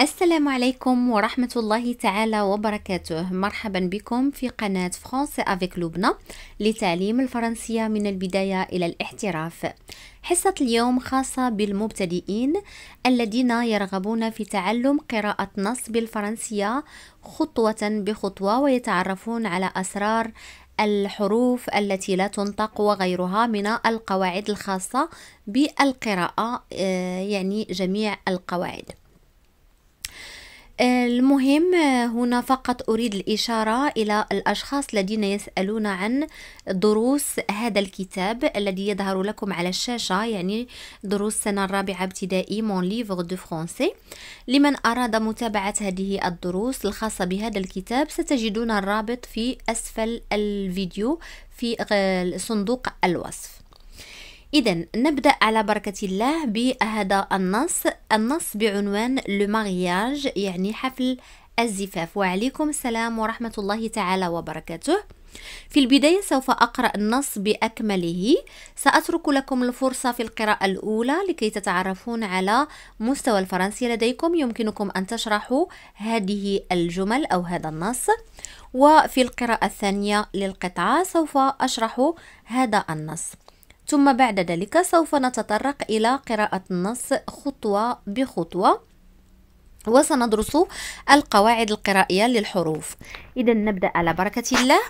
السلام عليكم ورحمة الله تعالى وبركاته مرحبا بكم في قناة فرنسي أفيك لوبنا لتعليم الفرنسية من البداية إلى الاحتراف حصة اليوم خاصة بالمبتدئين الذين يرغبون في تعلم قراءة نص بالفرنسية خطوة بخطوة ويتعرفون على أسرار الحروف التي لا تنطق وغيرها من القواعد الخاصة بالقراءة آه، يعني جميع القواعد المهم هنا فقط أريد الإشارة إلى الأشخاص الذين يسألون عن دروس هذا الكتاب الذي يظهر لكم على الشاشة يعني دروس السنة الرابعة ابتدائي مون ليفغ دو فرونسي لمن أراد متابعة هذه الدروس الخاصة بهذا الكتاب ستجدون الرابط في أسفل الفيديو في آه، صندوق الوصف إذا نبدأ على بركة الله بهذا النص النص بعنوان لو مارياج يعني حفل الزفاف وعليكم السلام ورحمة الله تعالى وبركاته في البداية سوف أقرأ النص بأكمله سأترك لكم الفرصة في القراءة الأولى لكي تتعرفون على مستوى الفرنسي لديكم يمكنكم أن تشرحوا هذه الجمل أو هذا النص وفي القراءة الثانية للقطعة سوف أشرح هذا النص ثم بعد ذلك سوف نتطرق إلى قراءة النص خطوة بخطوة وسندرس القواعد القرائية للحروف إذا نبدأ على بركة الله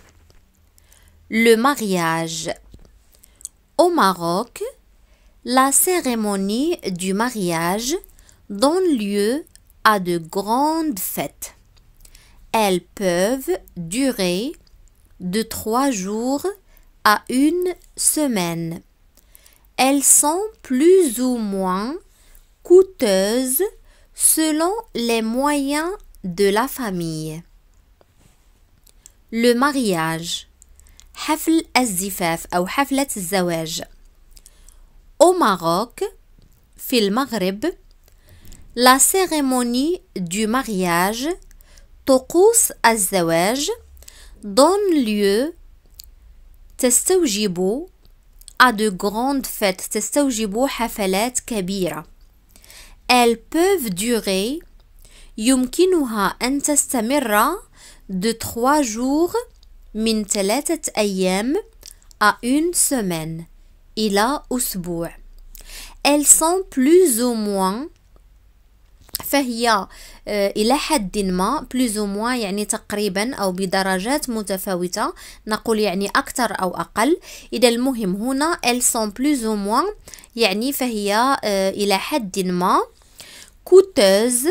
le mariage au Maroc la cérémonie du mariage donne lieu à de grandes fêtes. Elles peuvent durer de trois jours à une semaine. Elles sont plus ou moins coûteuses selon les moyens de la famille. Le mariage. حفل الزفاف أو حفلة zawaj. Au Maroc, Fil المغرب, la cérémonie du mariage, طقوس الزواج, donne lieu, تستوجب à de grandes fêtes, t'est-ce que Elles peuvent durer, yumkinouha en de trois jours min télétet ayem à une semaine ila usbu. Elles sont plus ou moins feria. آه، إلى حد ما بلوز او يعني تقريبا أو بدرجات متفاوتة نقول يعني أكثر أو أقل إذا المهم هنا ال سون بلوز او يعني فهي آه، إلى حد ما كوتوز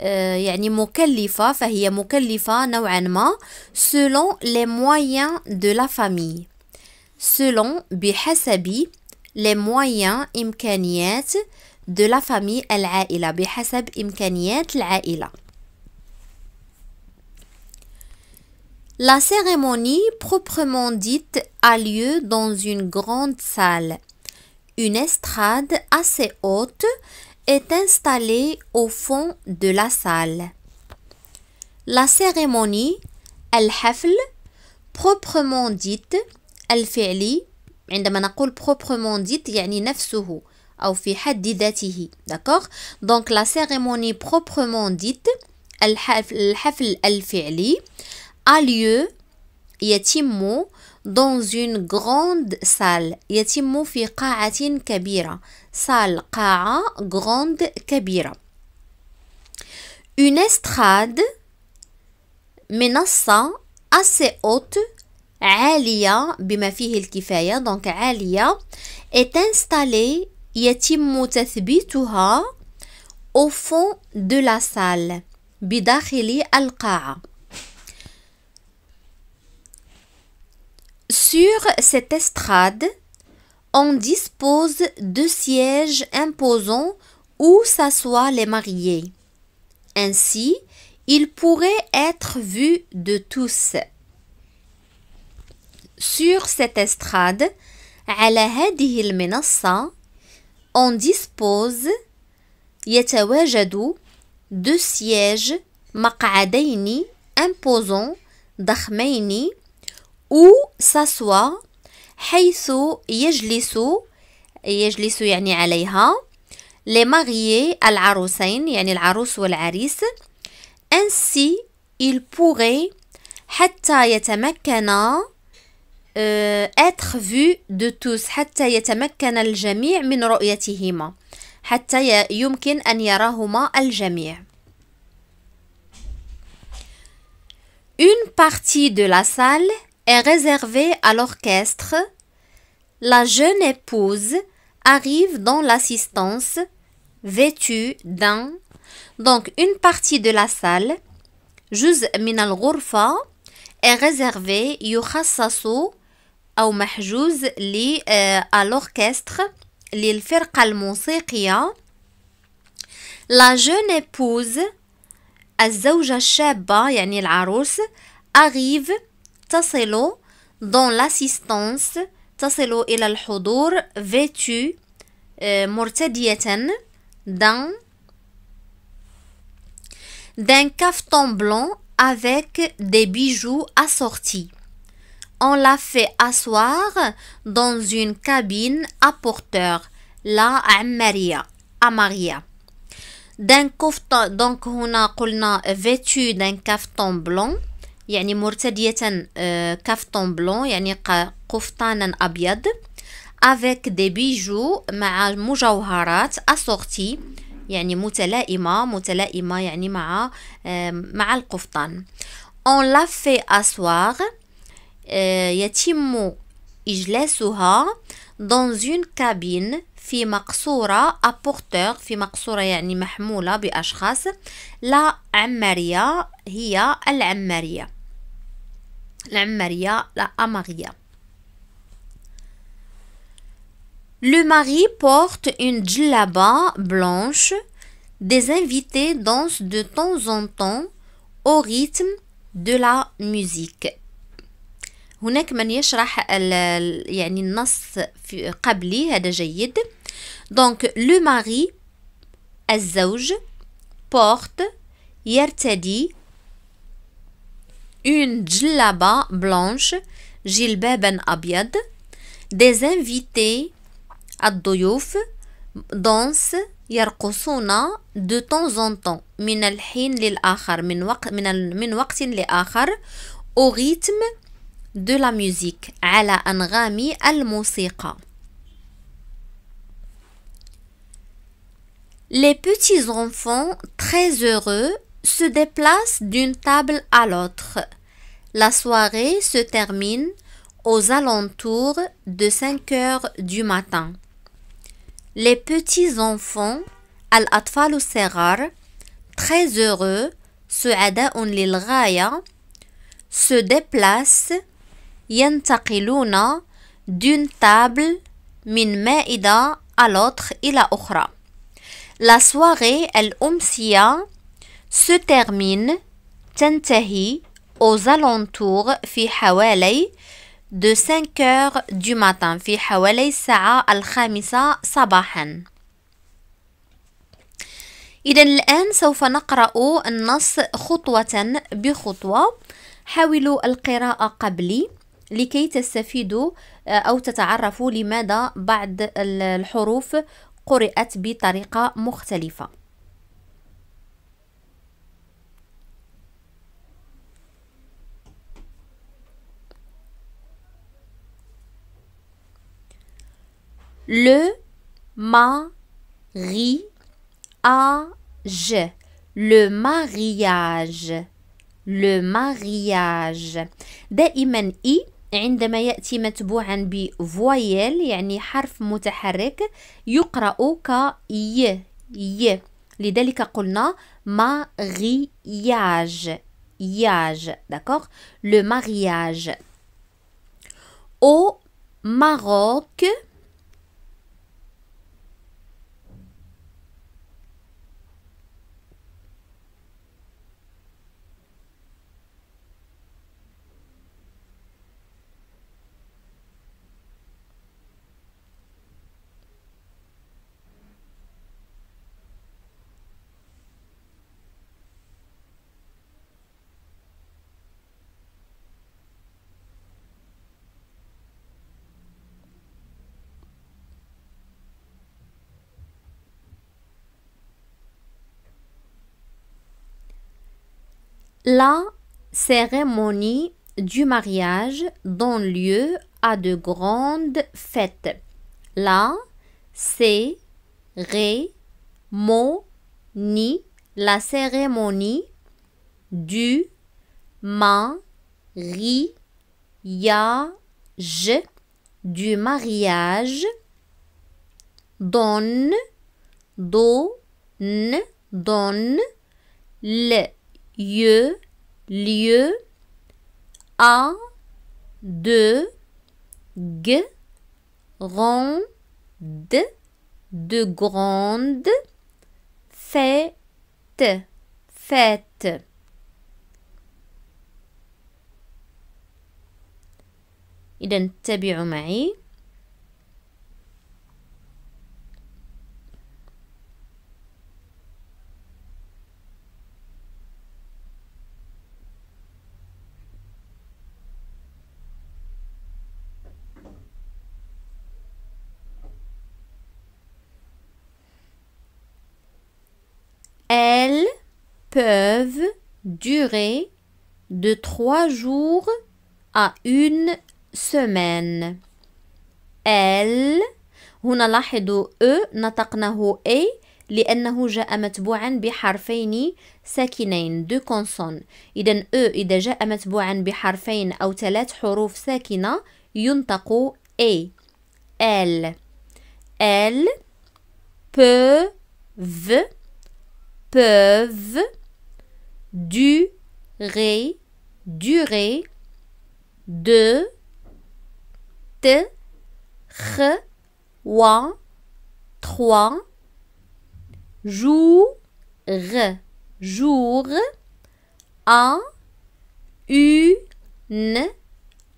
آه، يعني مكلفة فهي مكلفة نوعا ما سولون لي مويان دو لا فامي سولون بحسب لي مويان إمكانيات de la famille العائلة imkaniyat al-a'ila. La cérémonie proprement dite a lieu dans une grande salle. Une estrade assez haute est installée au fond de la salle. La cérémonie, al-hafl proprement dite, الفعلي, عندما نقول proprement dite يعني نفسه D'accord Donc la cérémonie proprement dite, al-hafl al-fi'li, a lieu, dans une grande salle. y fi kabira. Salle grande kabira. Une estrade, menaçant assez haute, عالية بما فيه donc عالية est installée au fond de la salle al القاعة Sur cette estrade, on dispose de sièges imposants où s'assoient les mariés. Ainsi, ils pourraient être vus de tous. Sur cette estrade, على هذه المنصة on dispose يتواجد دو سياج مقعدين imposants ضخمين او ساسوا حيث يجلس يجلس يعني عليها لي العروسين يعني العروس والعريس ainsi il pourrait حتى يتمكن Euh, être vu de tous Une partie de la salle est réservée à l'orchestre. La jeune épouse arrive dans l'assistance vêtue d'un. Donc une partie de la salle, Juste Minal al est réservée يخصص ou Mahjouz à l'orchestre, l'ilfirka al La jeune épouse, à Zouja arrive, tasselo, dans l'assistance, tasselo, et a le houdour, vêtue, mortadiatène, d'un caftan blanc avec des bijoux assortis on l'a fait asseoir dans une cabine à porteur, là à Maria. À Maria. d'un donc دونك هنا قلنا vêtu d'un caftan blanc يعني مرتدية كافتون بلون يعني قفطانا أبيض avec des bijoux مع مجوهرات assortie يعني متلائمة متلائمة يعني مع مع القفطان on l'a fait asseoir يتم euh, إجلاسها dans une cabine في مقصورة أبورتور في مقصورة يعني محمولة بأشخاص لا عمارية هي العمارية العمارية لا أمارية Le mari porte une djellaba blanche. Des invités dansent de temps en temps au rythme de la musique. هناك من يشرح يعني النص قبلي هذا جيد دونك لو ماري الزوج بورت يرتدي اون جلابة بلانش جلبابا أبيض des invités الضيوف دانس يرقصون دو طون زون طون من الحين للآخر من وقت من, من وقت لآخر أو ريتم de la musique al Musiqa. Les petits enfants très heureux se déplacent d'une table à l'autre. La soirée se termine aux alentours de 5 heures du matin. Les petits enfants, al-atfal très heureux, se déplacent ينتقلون دون تابل من مائدة à l'autre إلى أخرى. La soirée الأمسية se termine تنتهي aux alentours في حوالي de 5 heures du matin في حوالي الساعة الخامسة صباحا إذا الآن سوف نقرأ النص خطوة بخطوة حاولوا القراءة قبلي لكي تستفيدوا آه، أو تتعرفوا لماذا بعض الحروف قرأت بطريقة مختلفة le mariage le mariage le mariage دائما اي عندما يأتي متبوعا بفويل يعني حرف متحرك يقرأ ك ي ي لذلك قلنا مارياج ياج داكوغ لو مغياج او ماروك La cérémonie du mariage donne lieu à de grandes fêtes. La cérémonie, la cérémonie du mariage, du mariage donne, donne, donne le lieu, lieu, à, de, g, de de grande, fête, fête. إذا تابعوا معي Elles peuvent durer de trois jours à une semaine. elles هنا لاحظوا e نطقناه a لأنه جاء متبوعا بحرفين ساكنين دو كونسون إذا e إذا جاء متبوعا بحرفين أو ثلاث حروف ساكنة ينطق a elle elle peut peuvent durer, durer, de, de, re, ouan, trois, jour, jour, en, une,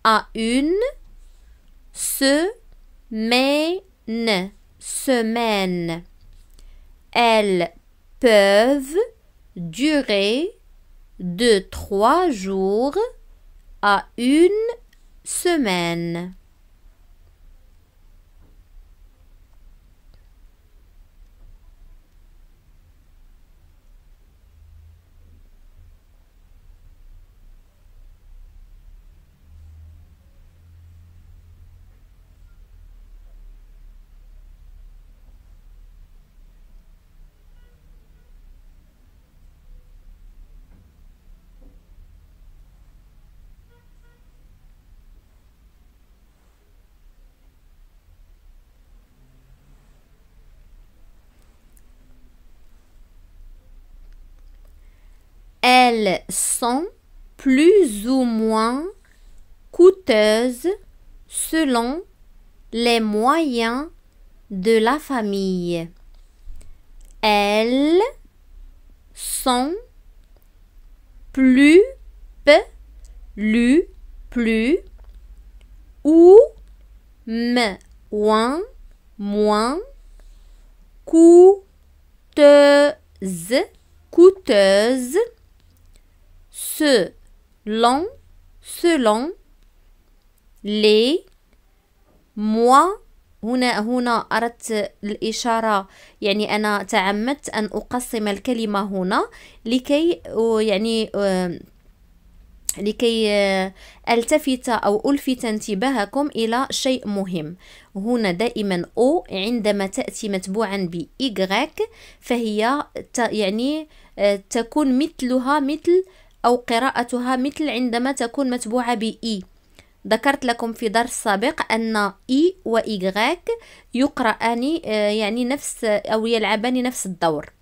à une, semaine, semaine. Elle peuvent durer de trois jours à une semaine. Elles sont plus ou moins coûteuses selon les moyens de la famille. Elles sont plus, plus, plus ou moins, moins coûteuses selon, selon les moi هنا هنا أردت الإشارة يعني أنا تعمدت أن أقسم الكلمة هنا لكي يعني لكي آه، التفت او الفت انتباهكم الى شيء مهم هنا دائما او عندما تاتي متبوعا ب فهي يعني آه، تكون مثلها مثل أو قراءتها مثل عندما تكون متبوعة بإي e. ذكرت لكم في درس سابق أن إي e وإيغاك e يقرأان آه، يعني نفس أو يلعبان نفس الدور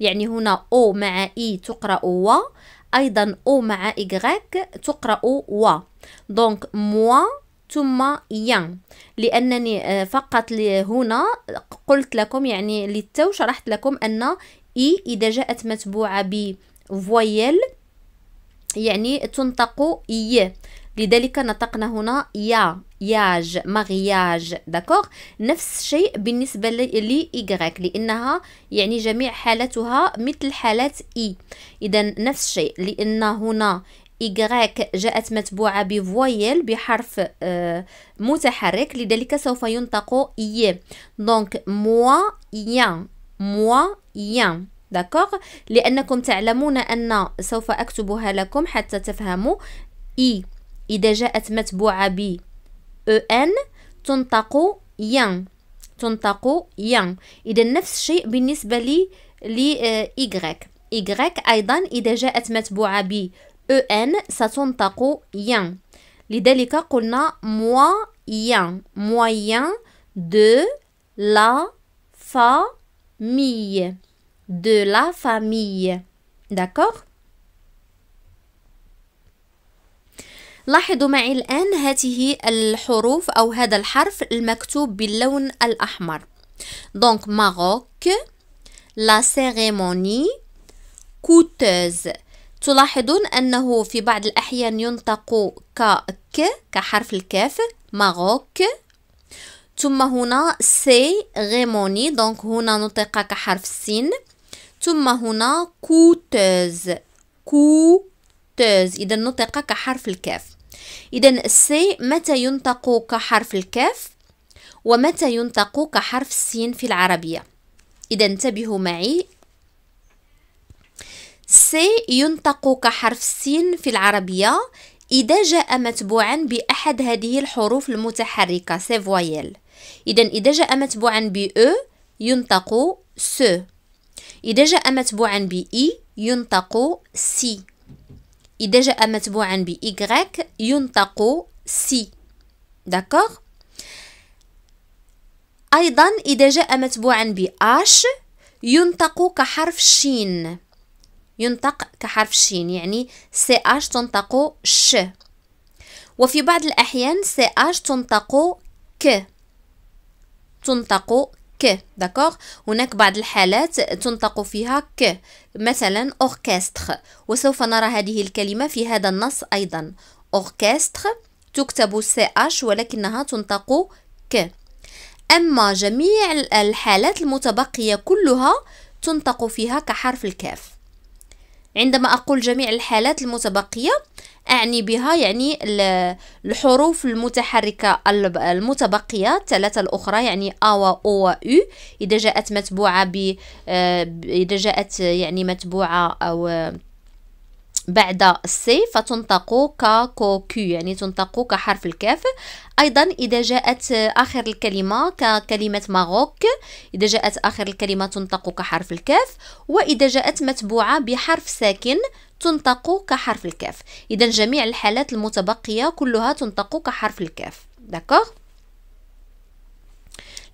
يعني هنا أو مع إي تقرأ و أيضا أو مع إيغاك تقرأ و دونك موا ثم يان لأنني آه، فقط هنا قلت لكم يعني للتو شرحت لكم أن إي إذا جاءت متبوعة بفويل يعني تنطق ي لذلك نطقنا هنا يا ياج مغياج داكوغ نفس الشيء بالنسبة لي إيغريك لأنها يعني جميع حالتها مثل حالات إي إذا نفس الشيء لأن هنا إيغريك جاءت متبوعة بفويل بحرف آه، متحرك لذلك سوف ينطق إي دونك موا يان موا يان داكوغ لانكم تعلمون ان سوف اكتبها لكم حتى تفهموا اي اذا جاءت متبوعه ب او e ان تنطق ين تنطق ين اذا نفس الشيء بالنسبه لي لإيغريك إيغريك آه، أيضا إذا جاءت متبوعة ب او e أن ستنطق ين لذلك قلنا مويان مويان دو لا فامي de la famille. D'accord لاحظوا معي الآن هذه الحروف أو هذا الحرف المكتوب باللون الأحمر دونك ماروك لا سيريموني كوتوز تلاحظون أنه في بعض الأحيان ينطق ك كحرف الكاف ماروك ثم هنا سيريموني دونك هنا نطق كحرف السين ثم هنا كوتوز كوتوز إذا نطق كحرف الكاف إذا السي متى ينطق كحرف الكاف ومتى ينطق كحرف السين في العربية إذا انتبهوا معي سي ينطق كحرف السين في العربية إذا جاء متبوعا بأحد هذه الحروف المتحركة سي فوايل إذا إذا جاء متبوعا بأ ينطق س إذا جاء متبوعا بإي e ينطق سي إذا جاء متبوعا إي ينطق سي داكوغ أيضا إذا جاء متبوعا بآش ينطق كحرف شين ينطق كحرف شين يعني سي اش تنطق ش وفي بعض الأحيان سي اش تنطق ك تنطق ك داكوغ هناك بعض الحالات تنطق فيها ك مثلا أوركستر وسوف نرى هذه الكلمة في هذا النص أيضا أوركستر تكتب سي اش ولكنها تنطق ك أما جميع الحالات المتبقية كلها تنطق فيها كحرف الكاف عندما أقول جميع الحالات المتبقية أعني بها يعني الحروف المتحركة المتبقية الثلاثة الأخرى يعني أ و أو و أو إذا جاءت متبوعة آه، ب إذا جاءت يعني متبوعة أو بعد السي فتنطق كو كي يعني تنطق كحرف الكاف ايضا اذا جاءت اخر الكلمه ككلمه ماروك اذا جاءت اخر الكلمه تنطق كحرف الكاف واذا جاءت متبوعه بحرف ساكن تنطق كحرف الكاف إذا جميع الحالات المتبقية كلها تنطق كحرف الكاف داكوغ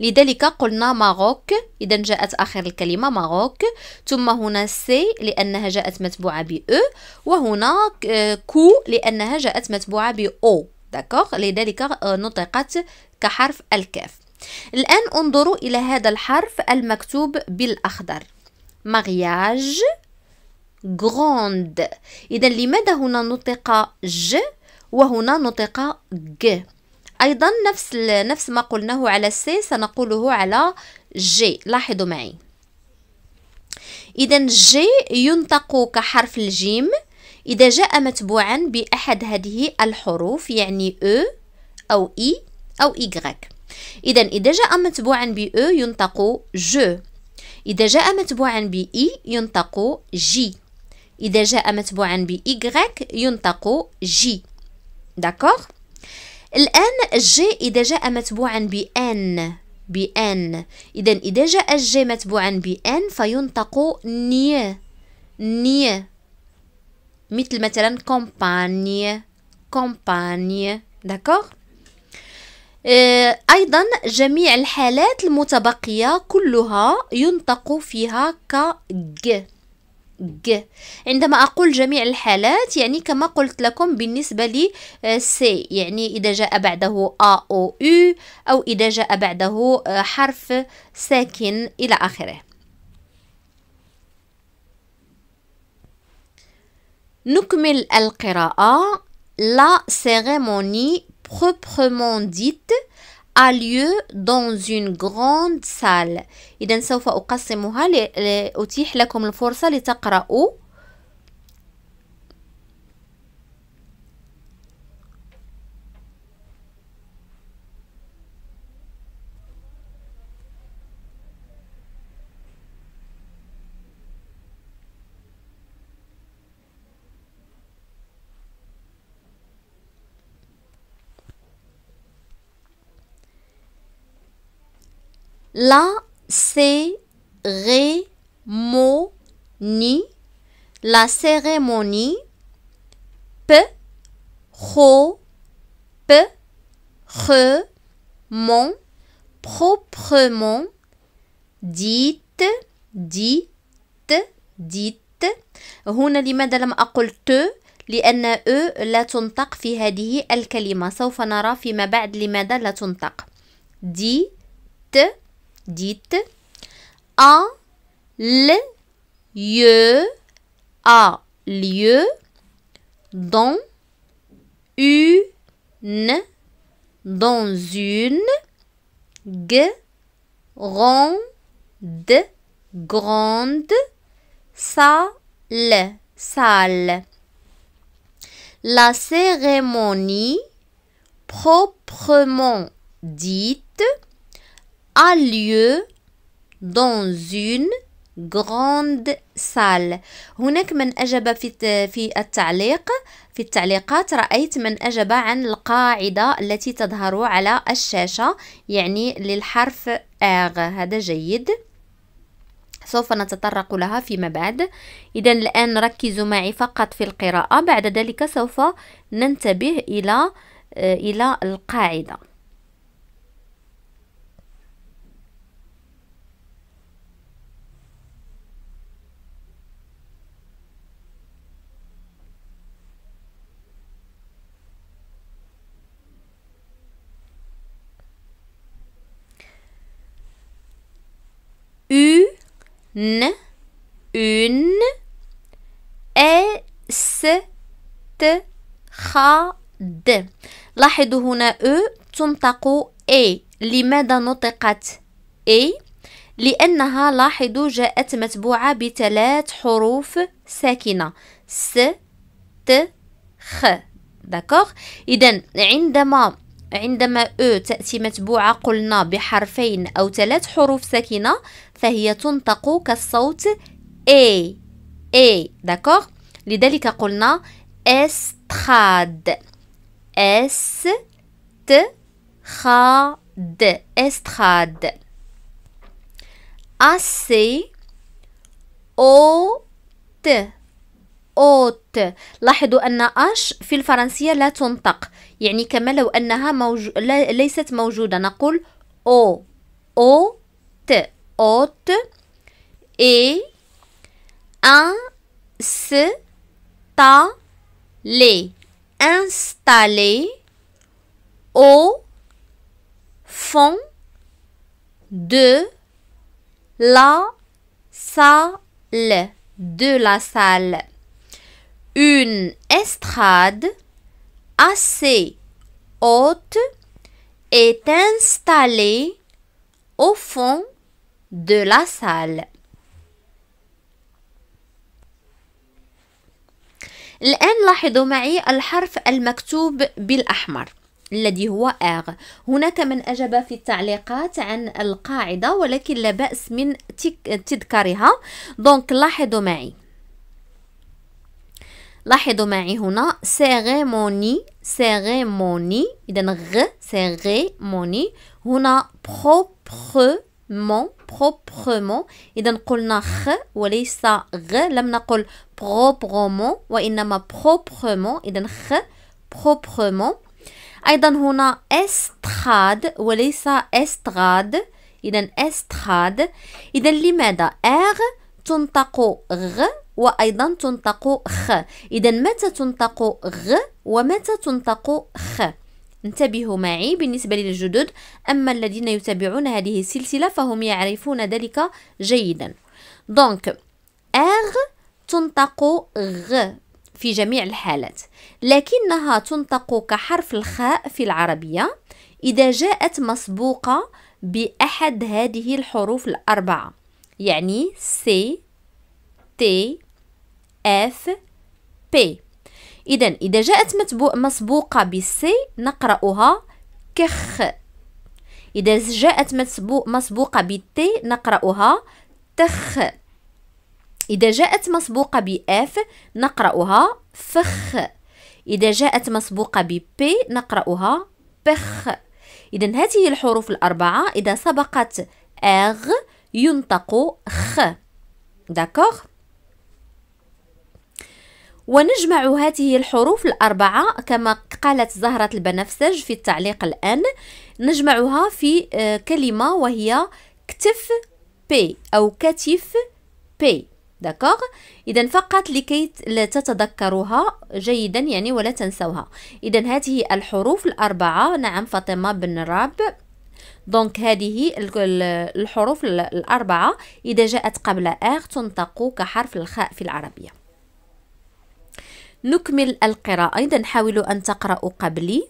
لذلك قلنا ماروك إذا جاءت آخر الكلمة ماروك ثم هنا سي لأنها جاءت متبوعة ب أو وهنا كو لأنها جاءت متبوعة ب أو داكوغ لذلك آه، نطقت كحرف الكاف الآن انظروا إلى هذا الحرف المكتوب بالأخضر مغياج grande إذا لماذا هنا نطق ج وهنا نطق ج أيضا نفس نفس ما قلناه على سي سنقوله على جي لاحظوا معي إذا جي ينطق كحرف الجيم إذا جاء متبوعا بأحد هذه الحروف يعني e أو e أو إي أو إيغريك إذا إذا جاء متبوعا ب او e ينطق جو إذا جاء متبوعا بإي ينطق جي إذا جاء متبوعا بإيغريك ينطق جي داكوغ الآن جي إذا جاء متبوعا بأن بأن إذا إذا جاء جي متبوعا بأن فينطق ني ني مثل مثلا كومباني كومباني داكوغ أيضا جميع الحالات المتبقية كلها ينطق فيها كج ج عندما أقول جميع الحالات يعني كما قلت لكم بالنسبة لي سي آه، يعني إذا جاء بعده أ أو أو أو إذا جاء بعده آه، حرف ساكن إلى آخره نكمل القراءة لا سيريموني بروبرمون ديت a lieu dans une grande salle إذا سوف أقسمها لأتيح لكم الفرصة لتقرأوا La cérémonie. La cérémonie. P. ho, P. Re. Mon. Proprement. Dite. Dite. Dite. هنا لماذا لم أقل te لأن أو لا تنطق في هذه الكلمة سوف نرى فيما بعد لماذا لا تنطق دي ت dites en lieu a lieu dans une dans une grande grande salle la cérémonie proprement dite a lieu dans une grande salle هناك من أجاب في في التعليق في التعليقات رأيت من أجاب عن القاعدة التي تظهر على الشاشة يعني للحرف آغ هذا جيد سوف نتطرق لها فيما بعد إذا الآن ركزوا معي فقط في القراءة بعد ذلك سوف ننتبه إلى إلى القاعدة une, une, استخد لاحظوا هنا أ e تنطق إي لماذا نطقت إي لأنها لاحظوا جاءت متبوعة بثلاث حروف ساكنة س ت خ داكوغ إذا عندما عندما أو تأتي متبوعة قلنا بحرفين أو ثلاث حروف ساكنة فهي تنطق كالصوت A A داكوغ لذلك قلنا استخاد استخاد استخاد أسي أو ت اوت لاحظوا ان اش في الفرنسية لا تنطق يعني كما لو انها لا... ليست موجودة نقول او او ت اوت اي ان س تا لي انستالي او فون دو لا سال دو لا سال une estrade assez haute est installée au fond de la salle. الآن لاحظوا معي الحرف المكتوب بالأحمر الذي هو آغ هناك من أجاب في التعليقات عن القاعدة ولكن لا بأس من تذكارها دونك لاحظوا معي لاحظوا معي هنا سيريموني سيريموني إذا غ سيريموني هنا بروبرمون بروبرمون إذا قلنا خ وليس غ لم نقل بروبرمون وإنما بروبرمون إذا خ بروبرمون أيضا هنا استراد وليس استراد إذا استراد إذا لماذا ار تنطق غ وأيضا تنطق خ إذا متى تنطق غ ومتى تنطق خ انتبهوا معي بالنسبة للجدد أما الذين يتابعون هذه السلسلة فهم يعرفون ذلك جيدا دونك أغ تنطق غ في جميع الحالات لكنها تنطق كحرف الخاء في العربية إذا جاءت مسبوقة بأحد هذه الحروف الأربعة يعني سي تي F P إذا إذا جاءت متبو... مسبوقة بالسي نقرأها كخ إذا جاءت مسبوقة بالتي نقرأها تخ إذا جاءت مسبوقة بإف نقرأها فخ إذا جاءت مسبوقة ببي نقرأها بخ إذا هذه الحروف الأربعة إذا سبقت أغ ينطق خ داكوغ ونجمع هذه الحروف الأربعة كما قالت زهرة البنفسج في التعليق الآن نجمعها في آه، كلمة وهي كتف بي أو كتف بي داكوغ اذا فقط لكي تتذكروها جيدا يعني ولا تنسوها اذا هذه الحروف الاربعه نعم فاطمه بن راب دونك هذه الحروف الاربعه اذا جاءت قبل اغ تنطق كحرف الخاء في العربيه نكمل القراءة إذا حاولوا أن تقرأوا قبلي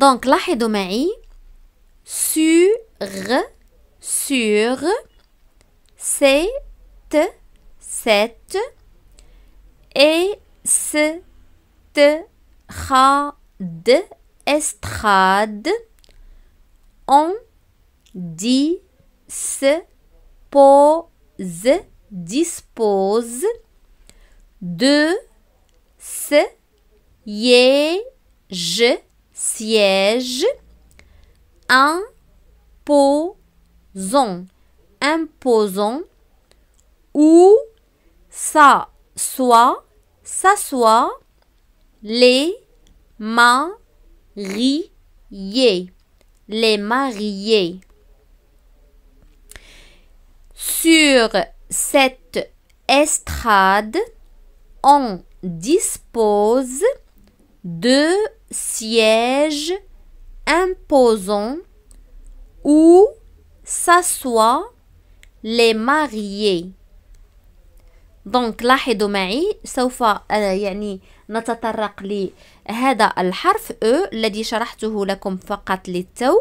Donc là, je domine sur, sur, c, 7, et ce, t, ha, de, estrade, on dit, se, pose, dispose de, y j, siège imposant, imposant, soit ça soit les mariés, les mariés. Sur cette estrade, on dispose deux sièges imposants où s'assoient les mariés دونك لاحظوا معي سوف آه، يعني نتطرق لهذا الحرف او الذي شرحته لكم فقط للتو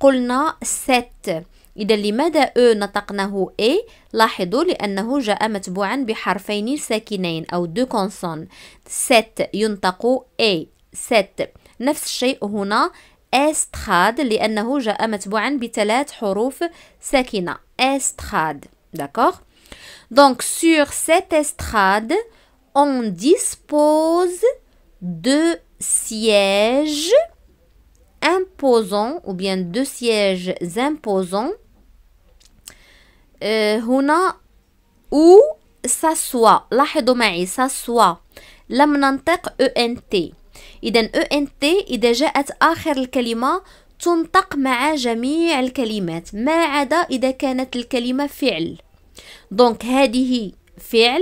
قلنا ست إذا لماذا أو نطقناه إي؟ لاحظوا لأنه جاء متبوعا بحرفين ساكنين أو دو كونسون ست ينطق إي ست نفس الشيء هنا استخاد لأنه جاء متبوعا بثلاث حروف ساكنة استخاد داكوغ دونك سيغ سيت استخاد on dispose de sièges imposants ou bien de sièges imposants آه، هنا أو ساسوا لاحظوا معي ساسوا لم ننطق او ان تي اذا او ان تي اذا جاءت اخر الكلمه تنطق مع جميع الكلمات ما عدا اذا كانت الكلمه فعل دونك هذه فعل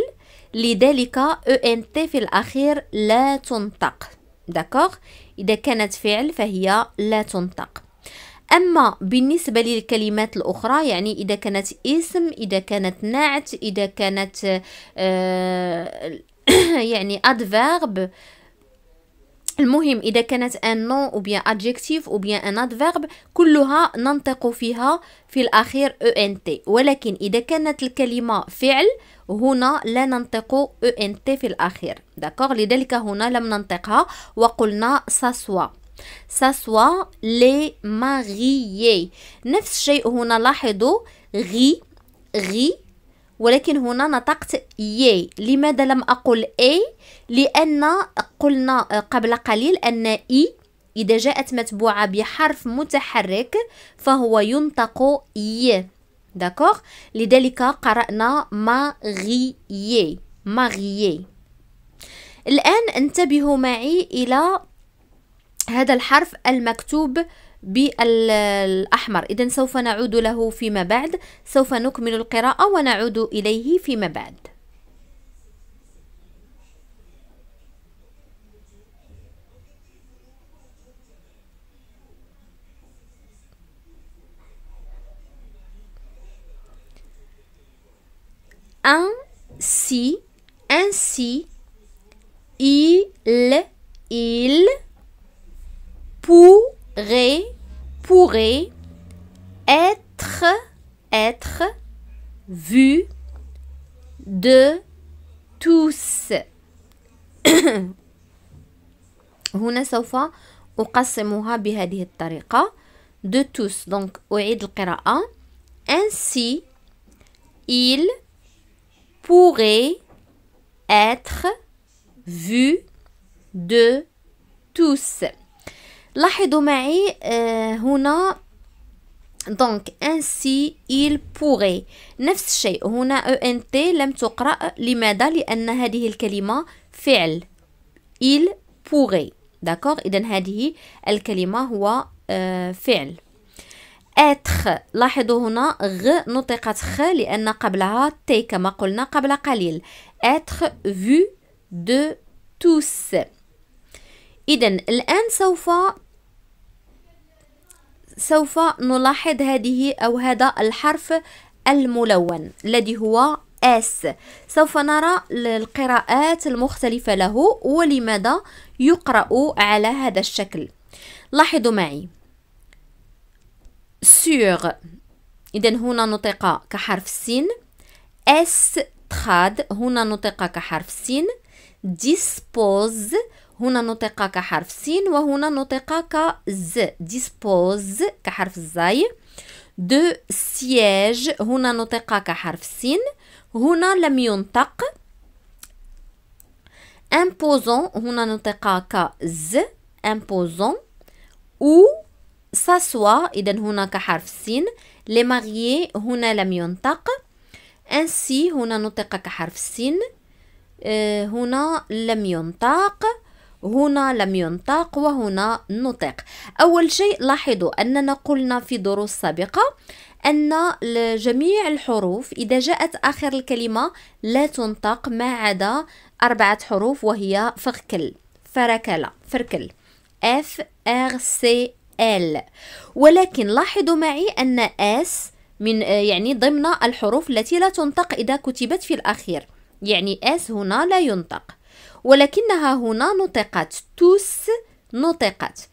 لذلك او ان تي في الاخير لا تنطق داكوغ اذا كانت فعل فهي لا تنطق أما بالنسبة للكلمات الأخرى يعني إذا كانت اسم إذا كانت نعت إذا كانت آه يعني ادفيرب المهم إذا كانت ان نو أو بيان أدجكتيف أو بيان ان أدفيرب كلها ننطق فيها في الأخير أو إن تي ولكن إذا كانت الكلمة فعل هنا لا ننطق أو إن تي في الأخير داكوغ لذلك هنا لم ننطقها وقلنا ساسوا ساسوا لي ماغيي نفس الشيء هنا لاحظوا غي غي ولكن هنا نطقت يي لماذا لم أقل اي لأن قلنا قبل قليل أن اي إذا جاءت متبوعة بحرف متحرك فهو ينطق ي داكوغ لذلك قرأنا ماغيي ماغيي الآن انتبهوا معي إلى هذا الحرف المكتوب بالأحمر إذا سوف نعود له فيما بعد سوف نكمل القراءة ونعود إليه فيما بعد ainsi, ainsi, il, il, pourrait, pourrait, être, être, vu de tous. هنا سوف أقسمها بهذه الطريقة de tous donc أعيد القراءة ainsi il pourrait être vu de tous لاحظوا معي آه، هنا دونك انسي il بوغي نفس الشيء هنا او e انت لم تقرأ لماذا لأن هذه الكلمة فعل il pourrait داكوغ إذا هذه الكلمة هو آه، فعل اتخ لاحظوا هنا غ نطقت خ لأن قبلها تي كما قلنا قبل قليل اتخ vu de tous إذا الآن سوف سوف نلاحظ هذه أو هذا الحرف الملون الذي هو اس سوف نرى القراءات المختلفة له ولماذا يقرأ على هذا الشكل لاحظوا معي سور إذا هنا نطق كحرف سين اس تخاد هنا نطق كحرف سين ديسبوز هنا نطق كحرف سين وهنا نطق كز ديسبوز كحرف زاي دو سياج هنا نطق كحرف سين هنا لم ينطق امبوزون هنا نطق كز امبوزون ou ساسوا إذا هنا كحرف سين لي mariés هنا لم ينطق انسي هنا نطق كحرف سين آه، هنا لم ينطق هنا لم ينطق وهنا نطق أول شيء لاحظوا أننا قلنا في دروس سابقة أن جميع الحروف إذا جاءت آخر الكلمة لا تنطق ما عدا أربعة حروف وهي فغكل فركلة فركل F R C L ولكن لاحظوا معي أن S من يعني ضمن الحروف التي لا تنطق إذا كتبت في الأخير يعني S هنا لا ينطق ولكنها هنا نطقت توس نطقت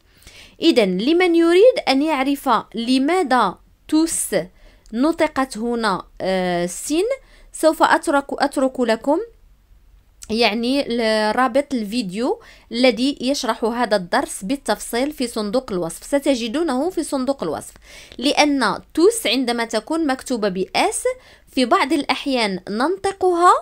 إذا لمن يريد أن يعرف لماذا توس نطقت هنا آه، سين سوف أترك أترك لكم يعني رابط الفيديو الذي يشرح هذا الدرس بالتفصيل في صندوق الوصف ستجدونه في صندوق الوصف لأن توس عندما تكون مكتوبة بأس في بعض الأحيان ننطقها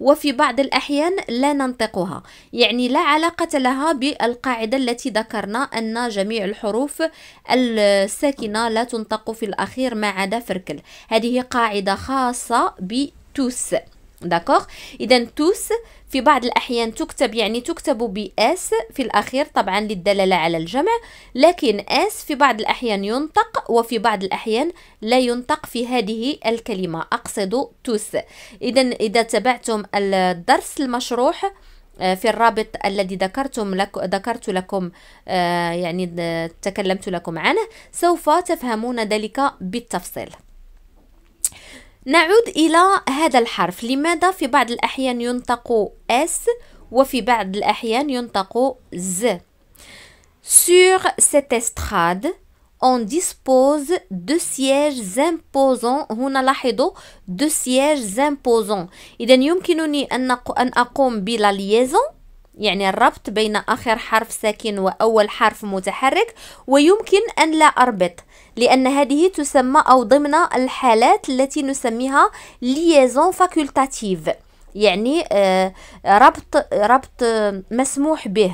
وفي بعض الأحيان لا ننطقها يعني لا علاقة لها بالقاعدة التي ذكرنا أن جميع الحروف الساكنة لا تنطق في الأخير ما عدا فركل هذه قاعدة خاصة بتوس داكوغ إذا توس في بعض الأحيان تكتب يعني تكتب بأس في الأخير طبعا للدلالة على الجمع لكن أس في بعض الأحيان ينطق وفي بعض الأحيان لا ينطق في هذه الكلمة أقصد توس إذا إذا تابعتم الدرس المشروح آه، في الرابط الذي ذكرتم لك ذكرت لكم آه، يعني آه، تكلمت لكم عنه سوف تفهمون ذلك بالتفصيل نعود إلى هذا الحرف لماذا في بعض الأحيان ينطق S وفي بعض الأحيان ينطق Z Sur cette estrade on dispose de sièges imposants هنا لاحظوا de sièges imposants إذا يمكنني أن أن أقوم بلا ليزون يعني الربط بين آخر حرف ساكن وأول حرف متحرك ويمكن أن لا أربط لأن هذه تسمى أو ضمن الحالات التي نسميها ليزون فاكولتاتيف يعني آه، ربط ربط مسموح به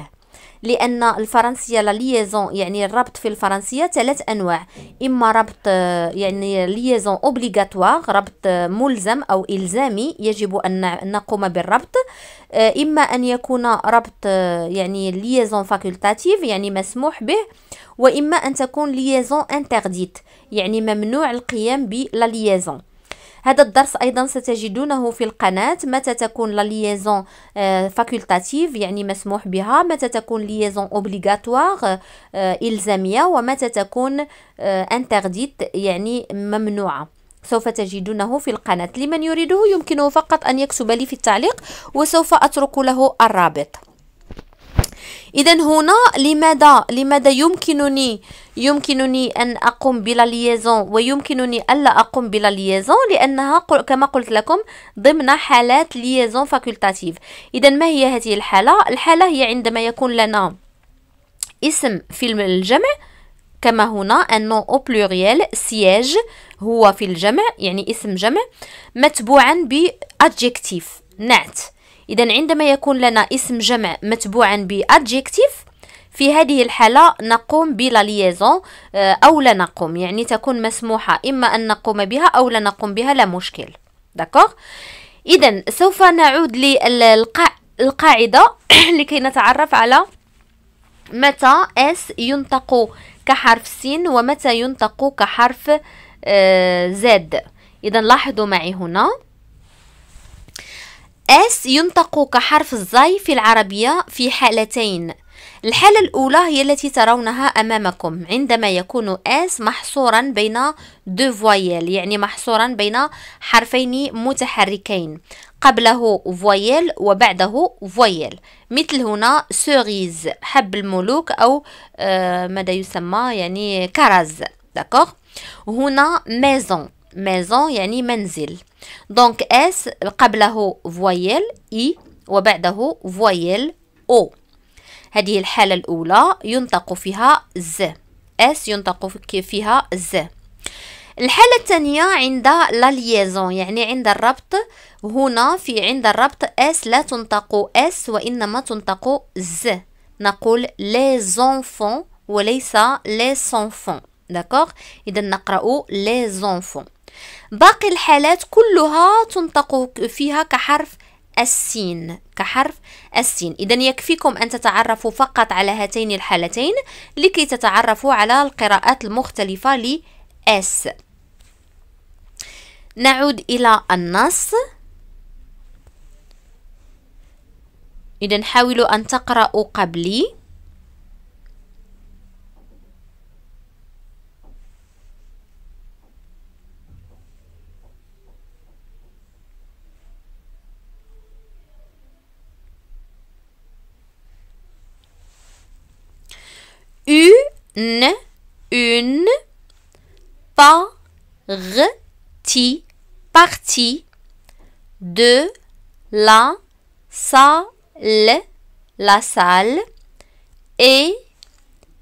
لأن الفرنسية لا ليزون يعني الربط في الفرنسية ثلاث أنواع إما ربط آه، يعني ليزون أوبليغاتوار ربط آه، ملزم أو إلزامي يجب أن نقوم بالربط آه، إما أن يكون ربط يعني ليزون فاكولتاتيف يعني مسموح به وإما أن تكون ليزون انترديت يعني ممنوع القيام بلا ليزون هذا الدرس أيضا ستجدونه في القناة متى تكون لا ليزون فاكولتاتيف آه، يعني مسموح بها متى تكون ليزون اوبليغاتوار آه، إلزامية ومتى تكون انترديت آه، يعني ممنوعة سوف تجدونه في القناة لمن يريده يمكنه فقط أن يكتب لي في التعليق وسوف أترك له الرابط إذا هنا لماذا لماذا يمكنني يمكنني أن أقوم بلا ليزون ويمكنني ألا أقوم بلا ليزون لأنها كما قلت لكم ضمن حالات ليزون فاكولتاتيف إذا ما هي هذه الحالة الحالة هي عندما يكون لنا اسم في الجمع كما هنا ان نو او بلوريال سياج هو في الجمع يعني اسم جمع متبوعا بادجكتيف نعت إذا عندما يكون لنا اسم جمع متبوعا بأدجيكتيف في هذه الحالة نقوم بلا ليزون آه، أو لا نقوم يعني تكون مسموحة إما أن نقوم بها أو لا نقوم بها لا مشكل داكوغ إذا سوف نعود للقاعدة لكي نتعرف على متى اس ينطق كحرف س ومتى ينطق كحرف زد آه، إذا لاحظوا معي هنا اس ينطق كحرف الزاي في العربية في حالتين الحالة الأولى هي التي ترونها أمامكم عندما يكون اس محصورا بين دو فويل يعني محصورا بين حرفين متحركين قبله فويل وبعده فويل مثل هنا سوريز حب الملوك أو آه، ماذا يسمى يعني كرز داكوغ هنا ميزون ميزون يعني منزل دونك اس قبله فويل اي وبعده فويل او هذه الحالة الأولى ينطق فيها ز اس ينطق فيها ز الحالة الثانية عند لا ليزون يعني عند الربط هنا في عند الربط اس لا تنطق اس وإنما تنطق ز نقول لي زونفون وليس لي سونفون داكوغ إذا نقرأ لي زونفون باقي الحالات كلها تنطق فيها كحرف السين كحرف السين إذا يكفيكم أن تتعرفوا فقط على هاتين الحالتين لكي تتعرفوا على القراءات المختلفة لإس نعود إلى النص إذا حاولوا أن تقرأوا قبلي une, une, partie, partie de la salle, la salle et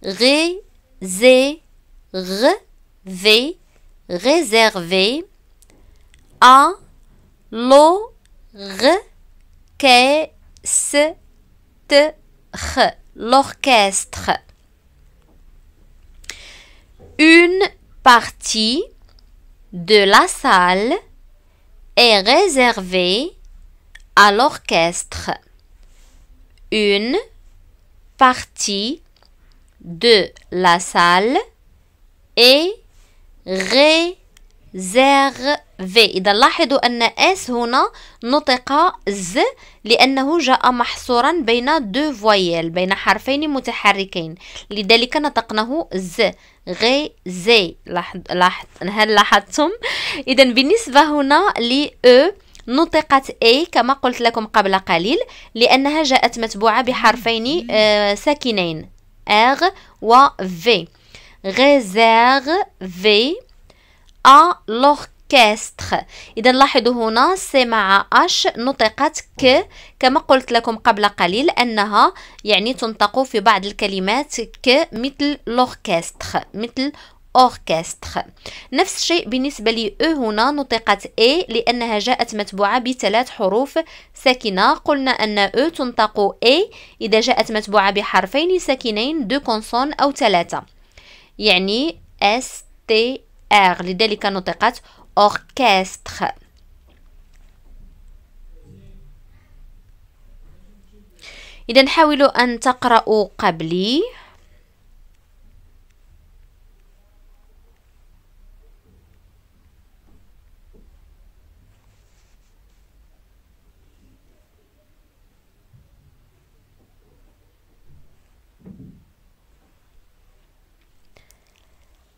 réservé, réservé à l'orchestre, l'orchestre. Une partie de la salle est réservée à l'orchestre. Une partie de la salle est réservée زاغ في إذا لاحظوا أن اس هنا نطق ز لأنه جاء محصورا بين دو فويل بين حرفين متحركين لذلك نطقناه ز غي زي لاحظ لاحظ هل لاحظتم إذا بالنسبة هنا ل e نطقت A كما قلت لكم قبل قليل لأنها جاءت متبوعة بحرفين آه، ساكنين R و V غزاغ في à l'orchestre إذا لاحظوا هنا سي مع أش نطقت ك كما قلت لكم قبل قليل أنها يعني تنطق في بعض الكلمات ك مثل لوركستر مثل أوركستر نفس الشيء بالنسبة لي أو e هنا نطقت إي لأنها جاءت متبوعة بثلاث حروف ساكنة قلنا أن أو e تنطق إي إذا جاءت متبوعة بحرفين ساكنين دو كونسون أو ثلاثة يعني اس تي ار لذلك نطقت أوركستر إذا حاولوا أن تقرأوا قبلي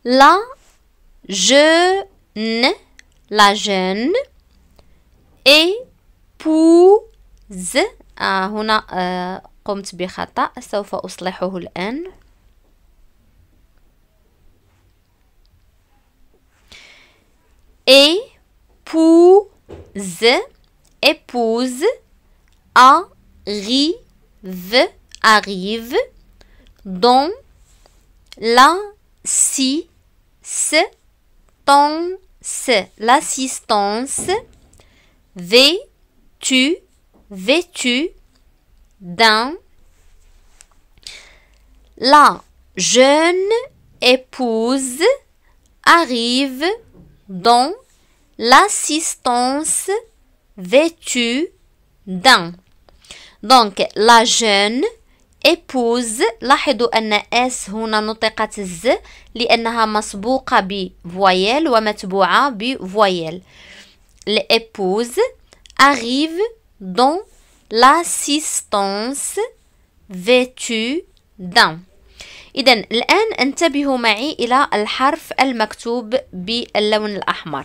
لا jeune, la jeune, épouse. a هنا آه قمت vais سوف réparer Et épouse épouse arrive arrive dans la si l'assistance, l'assistance, vêtu, vêtu, d'un, la jeune épouse arrive dans l'assistance vêtue d'un. Donc, la jeune إبوز لاحظوا أن اس هنا نطقت الز لأنها مسبوقة بفويل ومتبوعة بفويل l'épouse arrive dans l'assistance vêtue d'un إذا الآن انتبهوا معي إلى الحرف المكتوب باللون الأحمر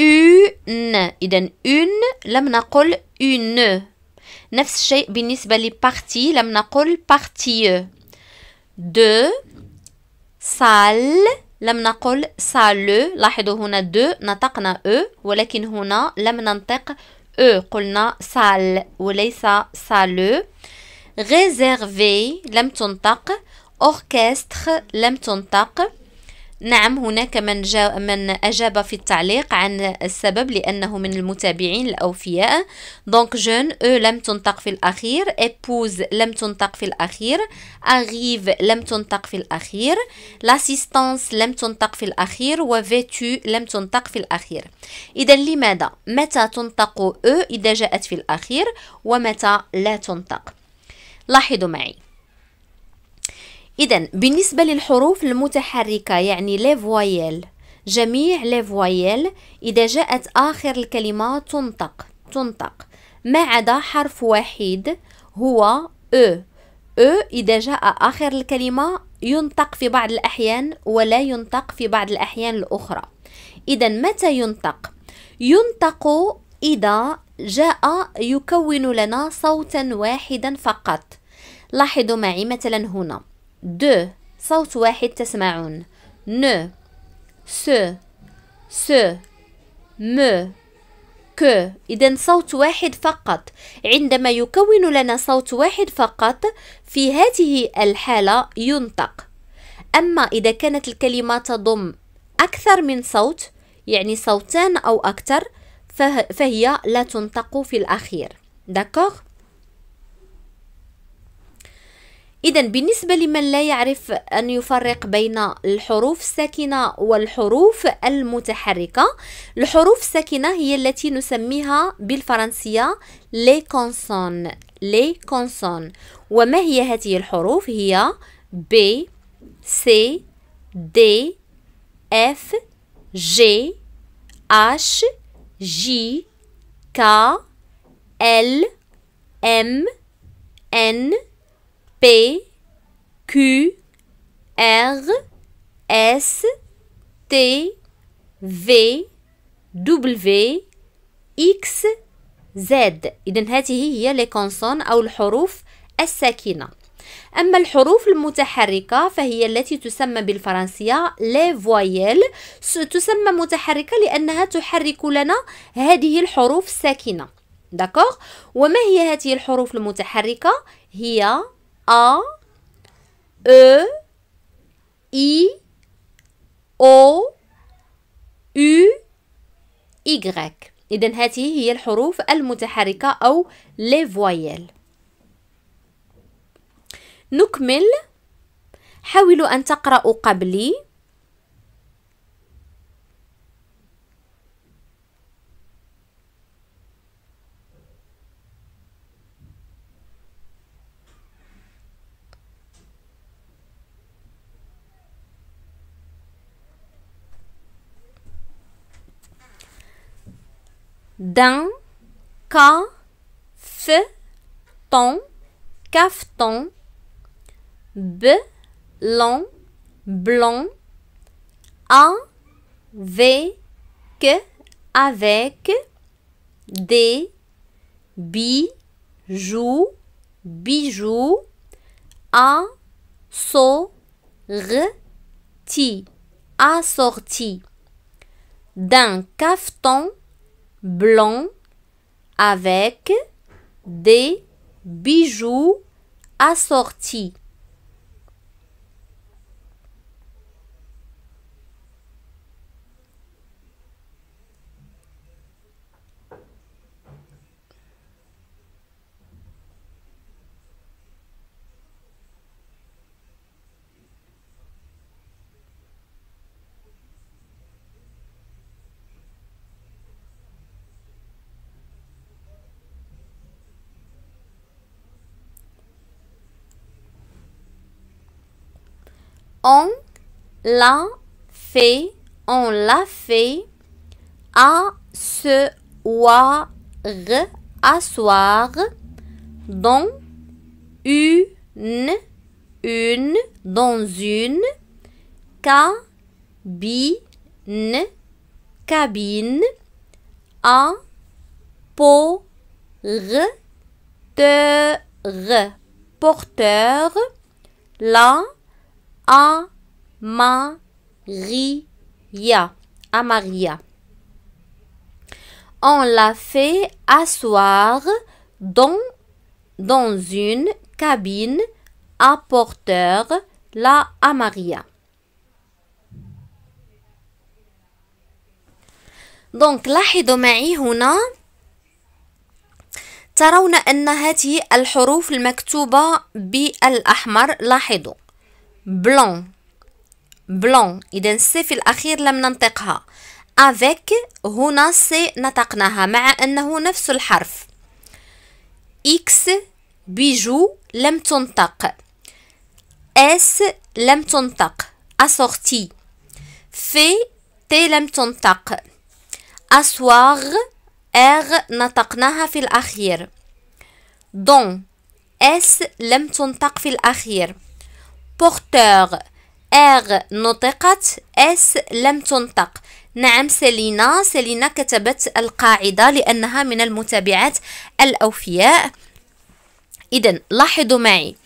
une إذا une لم نقل une نفس الشيء بالنسبة لبارتي لم نقل بارتي دو سال لم نقل سالو لاحظوا هنا دو نطقنا او ولكن هنا لم ننطق او قلنا سال وليس سالو ريزيرفي لم تنطق اوركستر لم تنطق نعم هناك من, جا من أجاب في التعليق عن السبب لأنه من المتابعين الأوفياء دونك جون أو لم تنطق في الأخير إبوز لم تنطق في الأخير أغيف لم تنطق في الأخير لاسيستانس لم تنطق في الأخير وفيتو لم تنطق في الأخير إذا لماذا متى تنطق أو إذا جاءت في الأخير ومتى لا تنطق لاحظوا معي إذا بالنسبة للحروف المتحركة يعني لي فوايل جميع لي فوايل إذا جاءت آخر الكلمة تنطق تنطق ما عدا حرف واحد هو او او إذا جاء آخر الكلمة ينطق في بعض الأحيان ولا ينطق في بعض الأحيان الأخرى إذا متى ينطق؟ ينطق إذا جاء يكون لنا صوتا واحدا فقط لاحظوا معي مثلا هنا دو صوت واحد تسمعون ن س س م ك إذا صوت واحد فقط عندما يكون لنا صوت واحد فقط في هذه الحالة ينطق أما إذا كانت الكلمة تضم أكثر من صوت يعني صوتان أو أكثر فهي لا تنطق في الأخير داكوغ إذا بالنسبة لمن لا يعرف أن يفرق بين الحروف الساكنة والحروف المتحركة الحروف الساكنة هي التي نسميها بالفرنسية لي كونسون لي كونسون وما هي هذه الحروف هي ب س د اف ج اش جي ك ال ام ان P, Q, R, S, T, V, W, X, Z إذا هذه هي لكونسون أو الحروف الساكنة أما الحروف المتحركة فهي التي تسمى بالفرنسية لي فوايل تسمى متحركة لأنها تحرك لنا هذه الحروف الساكنة داكوغ وما هي هذه الحروف المتحركة هي A, E, I, O, U, Y إذا هذه هي الحروف المتحركة أو لي voyelles نكمل حاولوا أن تقرأوا قبلي d'un cafeton, cafeton, blanc, blanc, que avec, des bijoux, bijoux, a assorti, d'un cafeton, blanc avec des bijoux assortis. On l'a fait, on l'a fait à se voir asseoir dans une, une, dans une cabine, cabine à pour porteur, porteur, la Amaria. Amaria. On l'a fait asseoir dans, dans une cabine à porteur, la Amaria. دونك لاحظوا معي هنا ترون أن هذه الحروف المكتوبة بالأحمر لاحظوا بلون بلون إذا سي في الأخير لم ننطقها افيك هنا سي نطقناها مع أنه نفس الحرف إكس بيجو لم تنطق اس لم تنطق أسورتي في تي لم تنطق أسواغ آغ نطقناها في الأخير دون اس لم تنطق في الأخير بورتور اغ نطقت اس لم تنطق نعم سيلينا سيلينا كتبت القاعدة لأنها من المتابعات الأوفياء إذا لاحظوا معي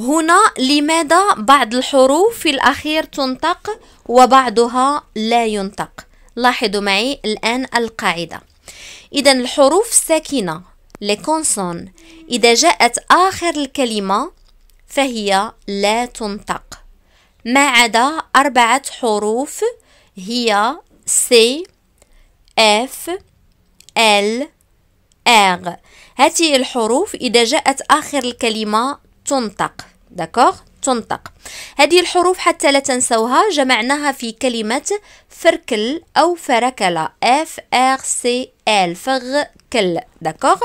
هنا لماذا بعض الحروف في الأخير تنطق وبعضها لا ينطق لاحظوا معي الآن القاعدة إذا الحروف الساكنة لي إذا جاءت آخر الكلمة فهي لا تنطق ما عدا أربعة حروف هي C F L R هذه الحروف إذا جاءت آخر الكلمة تنطق داكوغ تنطق هذه الحروف حتى لا تنسوها جمعناها في كلمة فركل أو فركلة F R C L فركل داكوغ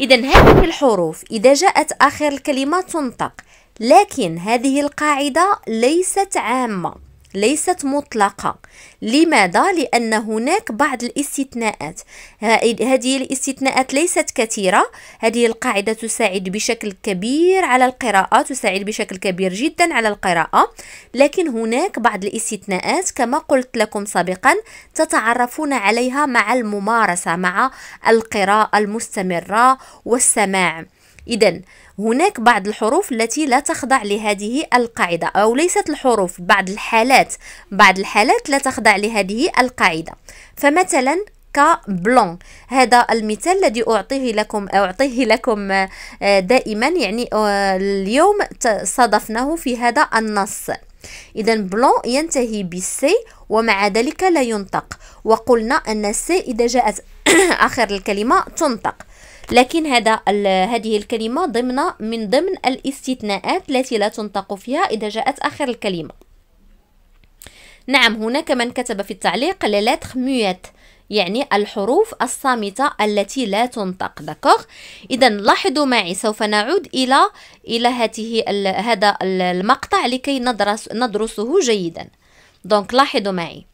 إذا هذه الحروف إذا جاءت آخر الكلمة تنطق لكن هذه القاعدة ليست عامة ليست مطلقة لماذا؟ لأن هناك بعض الاستثناءات هذه الاستثناءات ليست كثيرة هذه القاعدة تساعد بشكل كبير على القراءة تساعد بشكل كبير جدا على القراءة لكن هناك بعض الاستثناءات كما قلت لكم سابقا تتعرفون عليها مع الممارسة مع القراءة المستمرة والسماع إذا هناك بعض الحروف التي لا تخضع لهذه القاعدة أو ليست الحروف بعض الحالات بعض الحالات لا تخضع لهذه القاعدة فمثلا كبلون هذا المثال الذي أعطيه لكم أعطيه لكم آه، دائما يعني آه، اليوم صادفناه في هذا النص إذا بلون ينتهي بالسي ومع ذلك لا ينطق وقلنا أن السي إذا جاءت آخر الكلمة تنطق لكن هذا هذه الكلمة ضمن من ضمن الاستثناءات التي لا تنطق فيها إذا جاءت آخر الكلمة نعم هناك من كتب في التعليق لاتخ ميات يعني الحروف الصامتة التي لا تنطق دكوغ إذا لاحظوا معي سوف نعود إلى إلى هذه هذا المقطع لكي ندرس ندرسه جيدا دونك لاحظوا معي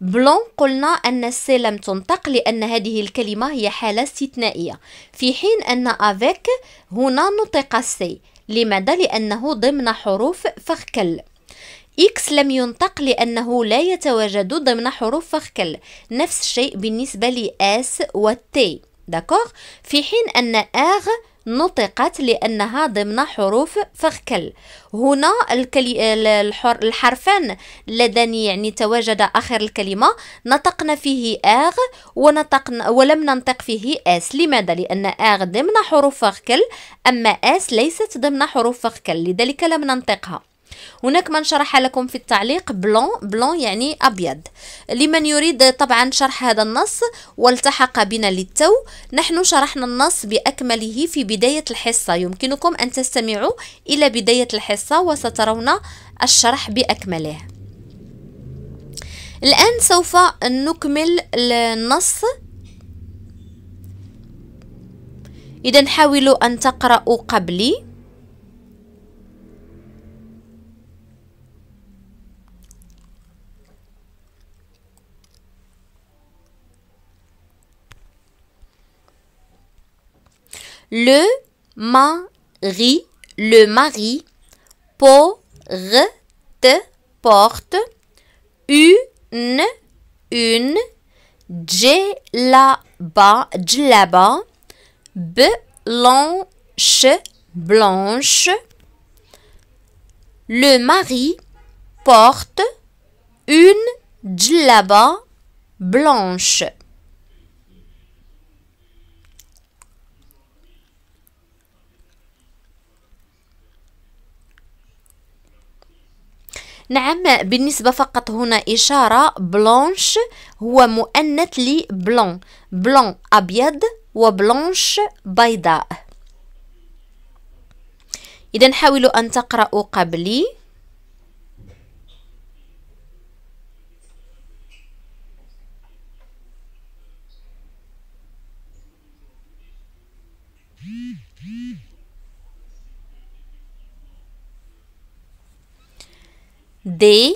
بلون قلنا أن السلم تنطق لأن هذه الكلمة هي حالة استثنائية في حين أن أفيك هنا نطق السي لماذا؟ لأنه ضمن حروف فخكل إكس لم ينطق لأنه لا يتواجد ضمن حروف فخكل نفس الشيء بالنسبة لإس والتي داكوغ في حين أن آغ نطقت لأنها ضمن حروف فخكل هنا الكلي... الحر... الحرفان اللذان يعني تواجد آخر الكلمة نطقنا فيه آغ ونطقنا ولم ننطق فيه آس لماذا؟ لأن آغ ضمن حروف فخكل أما آس ليست ضمن حروف فخكل لذلك لم ننطقها هناك من شرح لكم في التعليق بلون بلون يعني أبيض لمن يريد طبعا شرح هذا النص والتحق بنا للتو نحن شرحنا النص بأكمله في بداية الحصة يمكنكم أن تستمعوا إلى بداية الحصة وسترون الشرح بأكمله الآن سوف نكمل النص إذا حاولوا أن تقرأوا قبلي Le mari, le mari porte, porte une, une djellaba, djellaba blanche, blanche. Le mari porte une djellaba blanche. نعم بالنسبة فقط هنا إشارة بلانش هو مؤنث لبلون بلون أبيض وبلانش بيضاء إذا حاولوا أن تقرأوا قبلي des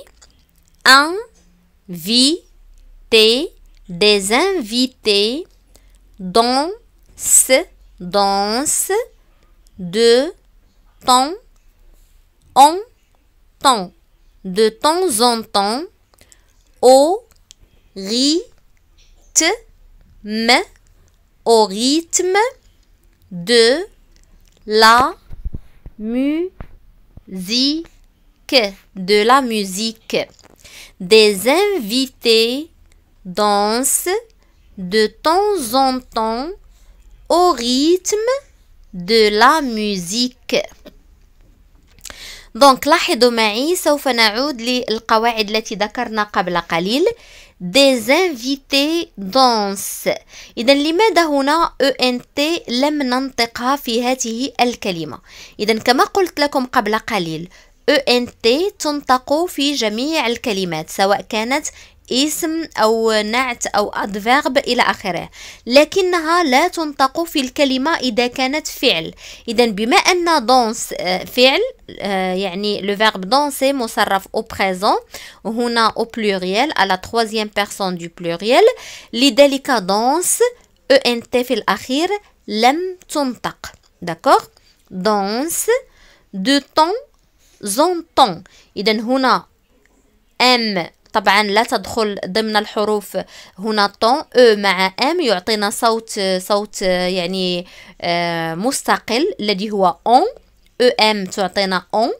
invités, des invités, danse, danse, de temps en temps, de temps en temps, au rythme, au rythme de la musique de la musique. Des invités dansent de temps en temps au rythme de la musique. Donc, لاحظوا معي سوف نعود للقواعد التي ذكرنا قبل قليل des invités danse إذا لماذا هنا ENT لم ننطقها في هذه الكلمة إذا كما قلت لكم قبل قليل ENT تنطق في جميع الكلمات سواء كانت اسم أو نعت أو أدفاغب إلى آخره لكنها لا تنطق في الكلمة إذا كانت فعل إذا بما أن دونس آه، فعل آه، يعني لو verbe دونسي مصرف او بريزون هنا أو pluriel à تخوزيام troisième دو du pluriel لذلك دانس ENT في الأخير لم تنطق داكور دونس دو temps زونطون إذا هنا أم طبعا لا تدخل ضمن الحروف هنا طون او e مع ام يعطينا صوت صوت يعني آه، مستقل الذي هو اون او ام تعطينا اون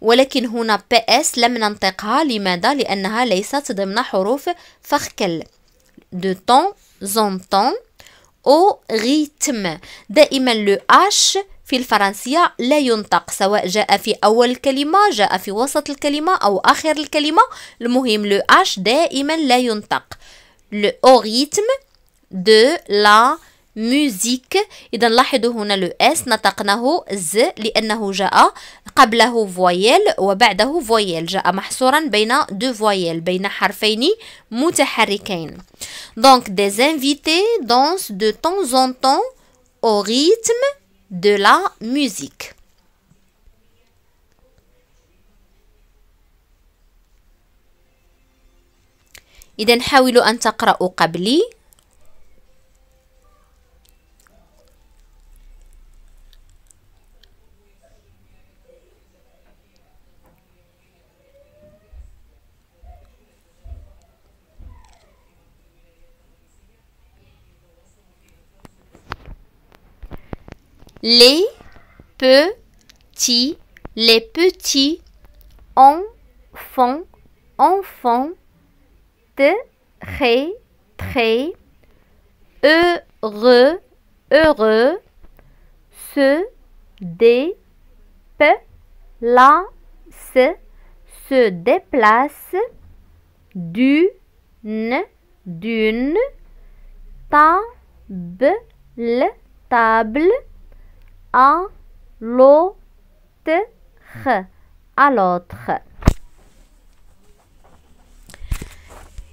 ولكن هنا بي اس لم ننطقها لماذا لانها ليست ضمن حروف فخكل دو طون زون طون او ريتم دائما لو اش في الفرنسية لا ينطق سواء جاء في أول الكلمة جاء في وسط الكلمة أو آخر الكلمة المهم لو اش دائما لا ينطق لو او ريتم دو لا موزيك إذا لاحظوا هنا لو اس نطقناه ز لأنه جاء قبله فويل وبعده فويل جاء محصورا بين دو فويل بين حرفين متحركين دونك دي زانفيتي دونس دو طون زون طون او ريتم de la musique. إذا حاولوا أن تقرأوا قبلي Les petits, les petits enfants, enfants très, très heureux, heureux se déplacent, se déplacent d'une, d'une table, table à l'autre, à l'autre.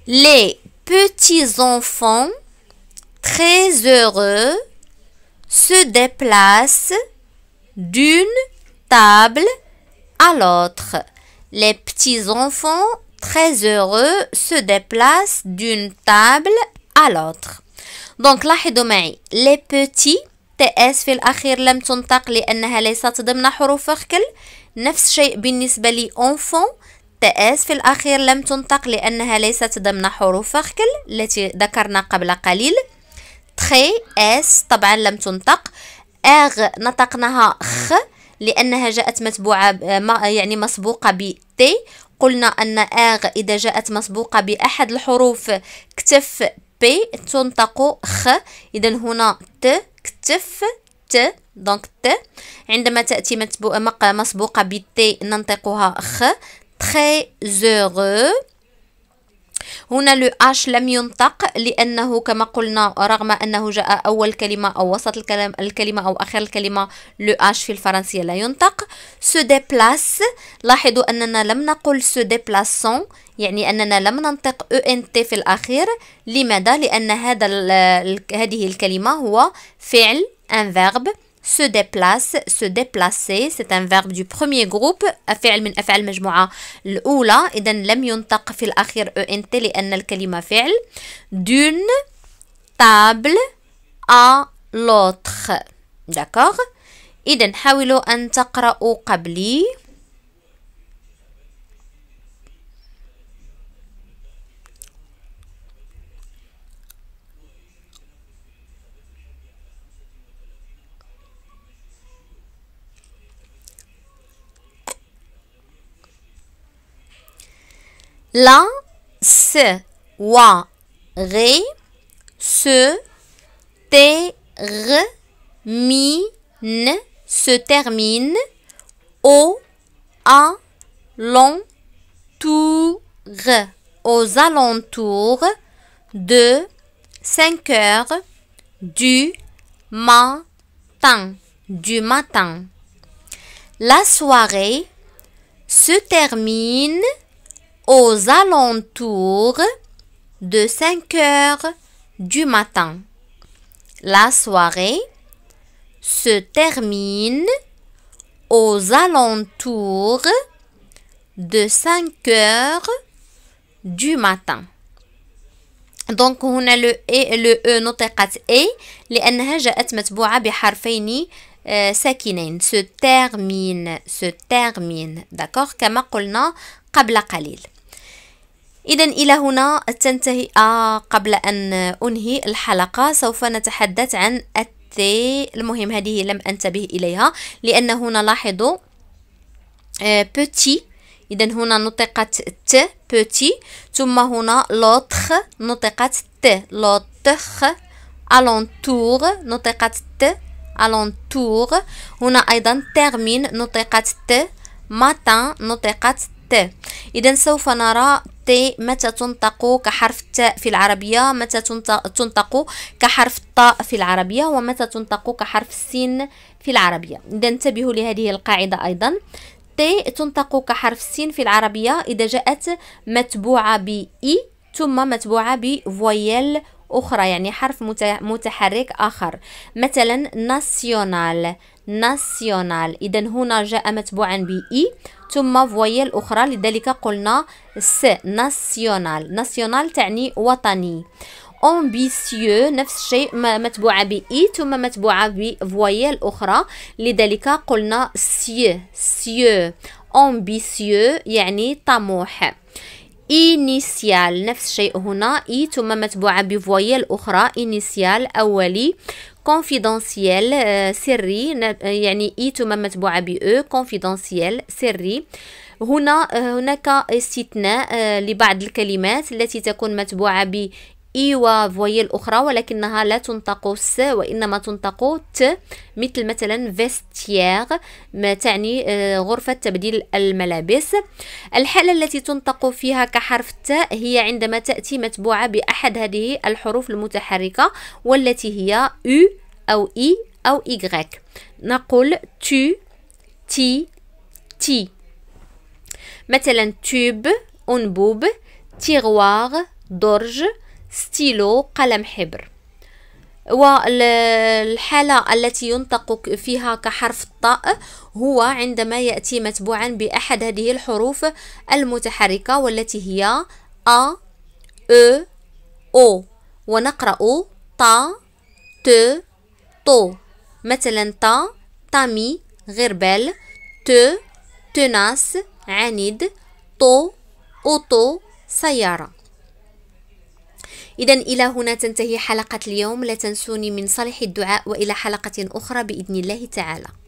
Les petits enfants très heureux se déplacent d'une table à l'autre. Les petits enfants très heureux se déplacent d'une table à l'autre. Donc, là, les petits تي اس في الأخير لم تنطق لأنها ليست ضمن حروف الخكل نفس الشيء بالنسبة لي تي اس في الأخير لم تنطق لأنها ليست ضمن حروف فخكل التي ذكرنا قبل قليل تخي اس طبعا لم تنطق اغ نطقناها خ لأنها جاءت متبوعة يعني مسبوقة ب تي قلنا أن اغ إذا جاءت مسبوقة بأحد الحروف كتف بي تنطق خ إذا هنا ت كتف ت دونك ت عندما تأتي مسبوقة بالت ننطقها خ تري زورو هنا لو اش لم ينطق لانه كما قلنا رغم انه جاء اول كلمه او وسط الكلام الكلمه او اخر الكلمه لو اش في الفرنسيه لا ينطق سو ديبلاس لاحظوا اننا لم نقل سو ديبلاسون يعني أننا لم ننطق او ان تي في الأخير لماذا؟ لأن هذا هذه الكلمة هو فعل ان فيرب se déplace, se déplacer, c'est un verbe du premier groupe فعل من أفعال المجموعة الأولى إذا لم ينطق في الأخير ENT لأن الكلمة فعل d'une table à l'autre d'accord إذا حاولوا أن تقرأوا قبلي La soirée se termine se termine au alentour long tour aux alentours de 5 heures du matin du matin. La soirée se termine aux alentours de 5 heures du matin. La soirée se termine aux alentours de 5 heures du matin. le E لو اي لو او نطقت اي لانها جاءت متبوعه بحرفين ساكنين se termine se termine d'accord كما قلنا قبل قليل إذا إلى هنا تنتهي آه قبل أن أنهي الحلقة سوف نتحدث عن التي المهم هذه لم أنتبه إليها لأن هنا لاحظوا بوتي آه، إذا هنا نطقت ت بوتي ثم هنا لوتخ نطقت ت لوتخ ألونتور نطقت ت ألونتور هنا أيضا تيرمين نطقت ت ماتان نطقت ت إذا سوف نرى ت متى تنطق كحرف التاء في العربية متى تنطق كحرف الطاء في العربية ومتى تنطق كحرف السين في العربية إذا انتبهوا لهذه القاعدة أيضا ت تنطق كحرف السين في العربية إذا جاءت متبوعة ب إي ثم متبوعة بفويل أخرى يعني حرف متحرك آخر مثلا ناسيونال ناسيونال إذا هنا جاء متبوعا بإي ثم فوية أخرى لذلك قلنا س ناسيونال ناسيونال تعني وطني أمبيسيو نفس الشيء متبوعة بإي ثم متبوعة بفوية أخرى لذلك قلنا سيو سيو أمبيسيو يعني طموح initial نفس الشيء هنا اي e، ثم متبوعة بفويل أخرى initial أولي كونفيدونسيال آه، سري آه، يعني اي e، ثم متبوعة ب كونفيدونسيال e. سري هنا آه، هناك استثناء لبعض الكلمات التي تكون متبوعة ب إي وفويل أخرى ولكنها لا تنطق س وإنما تنطق ت مثل مثلا فيستيغ ما تعني آه، غرفة تبديل الملابس الحالة التي تنطق فيها كحرف التاء هي عندما تأتي متبوعة بأحد هذه الحروف المتحركة والتي هي U أو إي أو إيغريك نقول تي تي تي مثلا توب أنبوب تيغوار درج ستيلو قلم حبر والحالة التي ينطق فيها كحرف الطاء هو عندما يأتي متبوعا بأحد هذه الحروف المتحركة والتي هي أ أ أو ونقرأ طا ت طو مثلا طا طامي غربال ت تناس عنيد طو أوتو سيارة إذا إلى هنا تنتهي حلقة اليوم لا تنسوني من صالح الدعاء وإلى حلقة أخرى بإذن الله تعالى